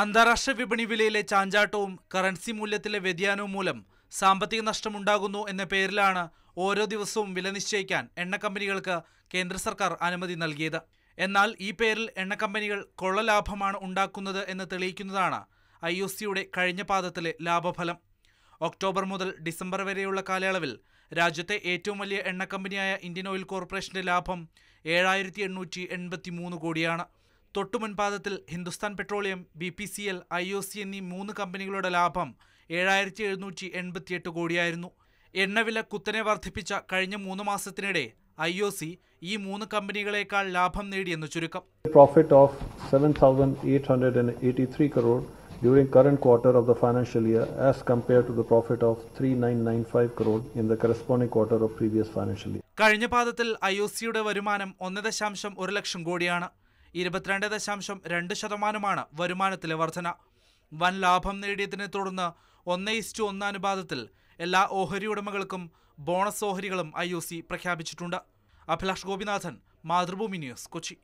അന്താരാഷ്ട്ര വിപണി വിലയിലെ ചാഞ്ചാട്ടവും കറൻസി മൂല്യത്തിലെ വ്യതിയാനവും മൂലം സാമ്പത്തിക നഷ്ടമുണ്ടാകുന്നു എന്ന പേരിലാണ് ഓരോ ദിവസവും വില നിശ്ചയിക്കാൻ എണ്ണ കമ്പനികൾക്ക് കേന്ദ്ര സർക്കാർ അനുമതി നൽകിയത് എന്നാൽ ഈ പേരിൽ എണ്ണ കമ്പനികൾ കൊള്ളലാഭമാണ് ഉണ്ടാക്കുന്നത് എന്ന് തെളിയിക്കുന്നതാണ് ഐ ഒ സിയുടെ കഴിഞ്ഞ പാദത്തിലെ ലാഭഫലം ഒക്ടോബർ മുതൽ ഡിസംബർ വരെയുള്ള കാലയളവിൽ രാജ്യത്തെ ഏറ്റവും വലിയ എണ്ണ കമ്പനിയായ ഇന്ത്യൻ ഓയിൽ കോർപ്പറേഷന്റെ ലാഭം ഏഴായിരത്തി കോടിയാണ് തൊട്ടുമുൻപാദത്തിൽ Hindustan petroleum B P C L I O C എന്നീ മൂന്ന് കമ്പനികളുടെ ലാഭം ഏഴായിരത്തി എഴുന്നൂറ്റി എൺപത്തിയെട്ട് കോടിയായിരുന്നു എണ്ണവില കുത്തനെ വർദ്ധിപ്പിച്ച കഴിഞ്ഞ മൂന്ന് മാസത്തിനിടെ ഐ ഒ സി ഈ മൂന്ന് കമ്പനികളെക്കാൾ ലാഭം നേടിയെന്ന് ചുരുക്കം profit of seven thousand eight hundred and eighty three crore during current quarter of the financial year as compare to the profit of three nine nine five crore in the corresponding quarter of previous financial year കഴിഞ്ഞ പാദത്തിൽ I O സിയുടെ വരുമാനം ഒന്ന് ദശാംശം ഒരു ലക്ഷം കോടിയാണ് ഇരുപത്തിരണ്ട് ദശാംശം രണ്ട് ശതമാനമാണ് വരുമാനത്തിലെ വർധന വൻ ലാഭം നേടിയതിനെ തുടർന്ന് ഒന്ന് ഇസ്റ്റു ഒന്ന് അനുപാതത്തിൽ എല്ലാ ഓഹരി ഉടമകൾക്കും ബോണസ് ഓഹരികളും ഐ പ്രഖ്യാപിച്ചിട്ടുണ്ട് അഭിലാഷ് ഗോപിനാഥൻ മാതൃഭൂമി ന്യൂസ് കൊച്ചി